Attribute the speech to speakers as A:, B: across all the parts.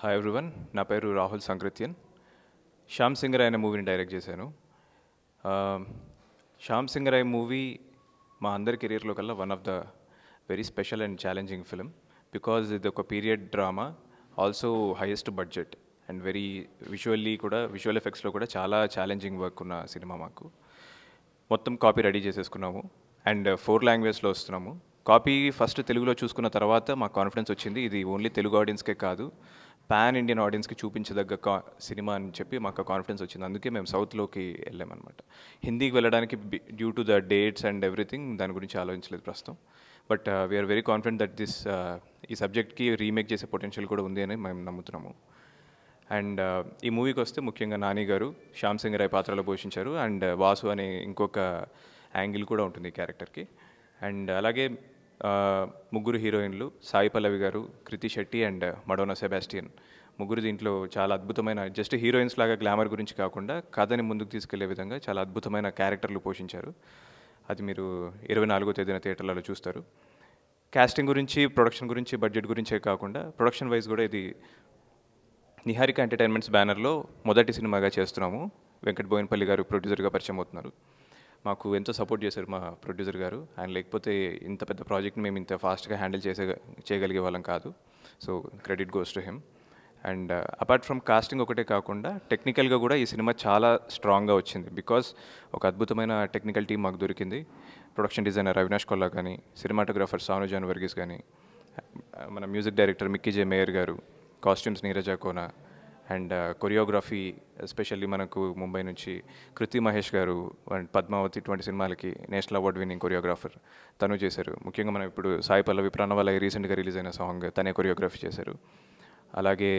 A: hi everyone నా పేరు రాహుల్ సంకృత్యన్ శ్యామ్ సింగరాయ్ అనే మూవీని డైరెక్ట్ చేశాను um, శ్యామ్ సింగరాయ్ మూవీ మా అందరి కెరీర్లో కల్లా one of the very special and challenging film because ఇది ఒక period drama also highest budget and very visually కూడా విజువల్ ఎఫెక్ట్స్లో కూడా చాలా ఛాలెంజింగ్ వర్క్ ఉన్న సినిమా మాకు మొత్తం కాపీ రెడీ చేసేసుకున్నాము అండ్ ఫోర్ లాంగ్వేజ్లో వస్తున్నాము కాపీ ఫస్ట్ తెలుగులో చూసుకున్న తర్వాత మాకు కాన్ఫిడెన్స్ వచ్చింది ఇది ఓన్లీ తెలుగు ఆడియన్స్కే కాదు పాన్ ఇండియన్ ఆడియన్స్కి చూపించదగ్గ కా సినిమా అని చెప్పి మాకు కాన్ఫిడెన్స్ వచ్చింది అందుకే మేము సౌత్లోకి వెళ్ళామన్నమాట హిందీకి వెళ్ళడానికి due to the dates and everything దాని గురించి ఆలోచించలేదు ప్రస్తుతం but we are very confident that this ఈ సబ్జెక్ట్కి రీమేక్ చేసే పొటెన్షియల్ కూడా ఉంది అని మేము నమ్ముతున్నాము అండ్ uh, ఈ మూవీకి వస్తే ముఖ్యంగా నాని గారు శ్యామ్ సింగ్ రాయ్ పాత్రలో పోషించారు అండ్ వాసు అనే ఇంకొక యాంగిల్ కూడా ఉంటుంది ఈ క్యారెక్టర్కి అండ్ అలాగే ముగ్గురు హీరోయిన్లు సాయి పల్లవి గారు కృతి శెట్టి అండ్ మడోనా సెబాస్టియన్ ముగ్గురు దీంట్లో చాలా అద్భుతమైన జస్ట్ హీరోయిన్స్ లాగా గ్లామర్ గురించి కాకుండా కథని ముందుకు తీసుకెళ్లే విధంగా చాలా అద్భుతమైన క్యారెక్టర్లు పోషించారు అది మీరు ఇరవై నాలుగో తేదీన థియేటర్లలో చూస్తారు కాస్టింగ్ గురించి ప్రొడక్షన్ గురించి బడ్జెట్ గురించే కాకుండా ప్రొడక్షన్ వైజ్ కూడా ఇది నిహారిక ఎంటర్టైన్మెంట్స్ బ్యానర్లో మొదటి సినిమాగా చేస్తున్నాము వెంకట్ బోయినపల్లి గారు ప్రొడ్యూసర్గా పరిచయం అవుతున్నారు మాకు ఎంతో సపోర్ట్ చేశారు మా ప్రొడ్యూసర్ గారు ఆయన లేకపోతే ఇంత పెద్ద ప్రాజెక్ట్ని మేము ఇంత ఫాస్ట్గా హ్యాండిల్ చేసే చేయగలిగే వాళ్ళం కాదు so credit goes to him and apart from casting ఒకటే కాకుండా టెక్నికల్గా కూడా ఈ సినిమా చాలా స్ట్రాంగ్గా వచ్చింది బికాస్ ఒక అద్భుతమైన టెక్నికల్ టీం మాకు దొరికింది ప్రొడక్షన్ డిజైనర్ అవినాష్ కొల్లా కానీ సినిమాటోగ్రాఫర్ సాను జాన్ వర్గీస్ కానీ మన music director Mickey J Meyer garu costumes Neeraja Kona and choreography uh, especially మనకు ముంబై నుంచి కృతి మహేష్ గారు అండ్ పద్మావతి ఇటువంటి సినిమాలకి నేషనల్ అవార్డ్ విన్నింగ్ కొరియోగ్రాఫర్ తను చేశారు ముఖ్యంగా మనం ఇప్పుడు సాయి పల్లవి ప్రాణవాలయ రీసెంట్గా రిలీజ్ అయిన సాంగ్ తనే కొరియోగ్రఫీ చేశారు అలాగే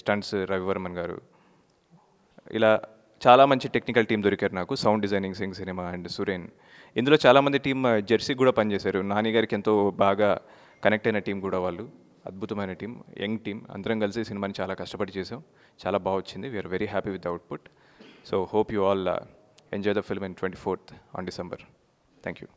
A: స్టంట్స్ రవివర్మన్ గారు ఇలా చాలా మంచి టెక్నికల్ టీం దొరికారు నాకు sound designing Sync Cinema and Suren ఇందులో చాలామంది టీం జెర్సీ కూడా పనిచేశారు నాని గారికి ఎంతో బాగా కనెక్ట్ అయిన టీం కూడా వాళ్ళు అద్భుతమైన టీం యంగ్ టీం అందరం కలిసి సినిమాని చాలా కష్టపడి చేసాం చాలా బాగా వచ్చింది we are very happy with output so hope you all enjoy the film in twenty fourth on December thank you